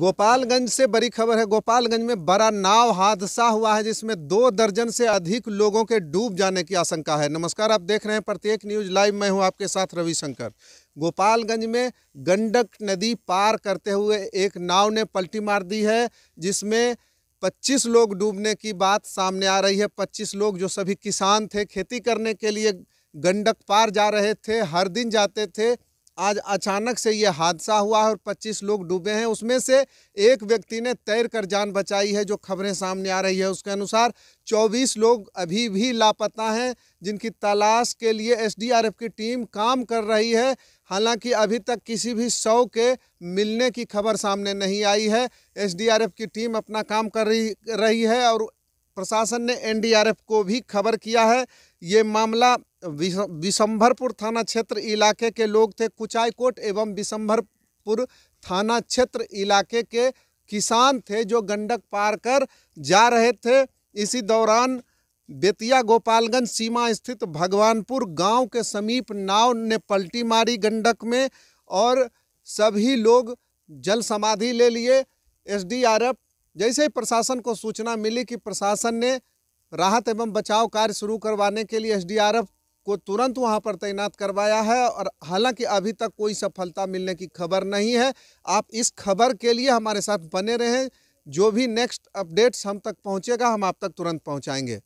गोपालगंज से बड़ी खबर है गोपालगंज में बड़ा नाव हादसा हुआ है जिसमें दो दर्जन से अधिक लोगों के डूब जाने की आशंका है नमस्कार आप देख रहे हैं प्रत्येक न्यूज लाइव मैं हूं आपके साथ रविशंकर गोपालगंज में गंडक नदी पार करते हुए एक नाव ने पलटी मार दी है जिसमें 25 लोग डूबने की बात सामने आ रही है पच्चीस लोग जो सभी किसान थे खेती करने के लिए गंडक पार जा रहे थे हर दिन जाते थे आज अचानक से ये हादसा हुआ है और 25 लोग डूबे हैं उसमें से एक व्यक्ति ने तैर कर जान बचाई है जो खबरें सामने आ रही है उसके अनुसार 24 लोग अभी भी लापता हैं जिनकी तलाश के लिए एसडीआरएफ की टीम काम कर रही है हालांकि अभी तक किसी भी शव के मिलने की खबर सामने नहीं आई है एसडीआरएफ की टीम अपना काम कर रही रही है और प्रशासन ने एनडीआरएफ को भी खबर किया है ये मामला विशंभरपुर थाना क्षेत्र इलाके के लोग थे कुचायकोट एवं विशंभरपुर थाना क्षेत्र इलाके के किसान थे जो गंडक पार कर जा रहे थे इसी दौरान बेतिया गोपालगंज सीमा स्थित भगवानपुर गांव के समीप नाव ने पलटी मारी गंडक में और सभी लोग जल समाधि ले लिए एसडीआरएफ जैसे ही प्रशासन को सूचना मिली कि प्रशासन ने राहत एवं बचाव कार्य शुरू करवाने के लिए एसडीआरएफ को तुरंत वहां पर तैनात करवाया है और हालांकि अभी तक कोई सफलता मिलने की खबर नहीं है आप इस खबर के लिए हमारे साथ बने रहें जो भी नेक्स्ट अपडेट्स हम तक पहुंचेगा हम आप तक तुरंत पहुंचाएंगे